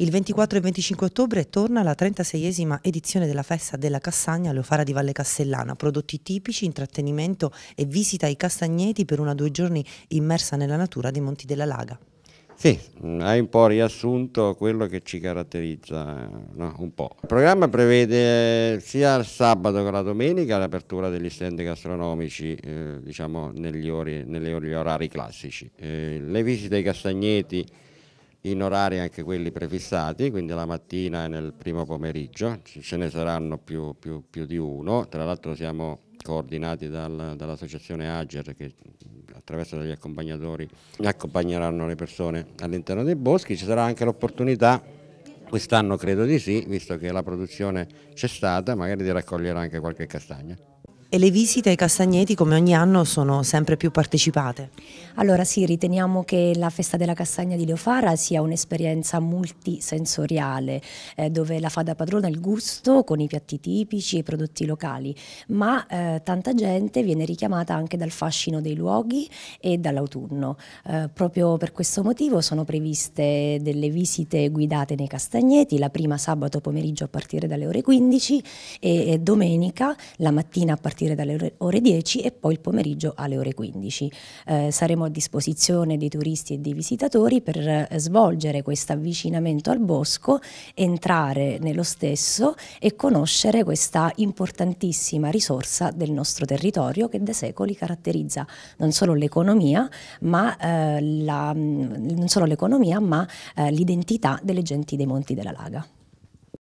Il 24 e 25 ottobre torna la 36esima edizione della festa della Cassagna Leofara di Valle Castellana, prodotti tipici, intrattenimento e visita ai castagneti per una o due giorni immersa nella natura dei Monti della Laga. Sì, hai un po' riassunto quello che ci caratterizza, no? un po'. Il programma prevede sia il sabato che la domenica l'apertura degli stand gastronomici, eh, diciamo negli, ori, negli orari classici. Eh, le visite ai castagneti in orari anche quelli prefissati, quindi la mattina e nel primo pomeriggio, ce ne saranno più, più, più di uno, tra l'altro siamo coordinati dal, dall'associazione Ager che attraverso degli accompagnatori accompagneranno le persone all'interno dei boschi, ci sarà anche l'opportunità quest'anno credo di sì, visto che la produzione c'è stata, magari di raccogliere anche qualche castagna. E le visite ai Castagneti come ogni anno sono sempre più partecipate? Allora sì, riteniamo che la Festa della Castagna di Leofara sia un'esperienza multisensoriale eh, dove la fa da padrona il gusto con i piatti tipici e i prodotti locali, ma eh, tanta gente viene richiamata anche dal fascino dei luoghi e dall'autunno. Eh, proprio per questo motivo sono previste delle visite guidate nei Castagneti, la prima sabato pomeriggio a partire dalle ore 15 e, e domenica la mattina a partire partire dalle ore 10 e poi il pomeriggio alle ore 15. Eh, saremo a disposizione dei turisti e dei visitatori per eh, svolgere questo avvicinamento al bosco, entrare nello stesso e conoscere questa importantissima risorsa del nostro territorio che da secoli caratterizza non solo l'economia ma, eh, mm, eh l'identità delle genti dei Monti della Laga.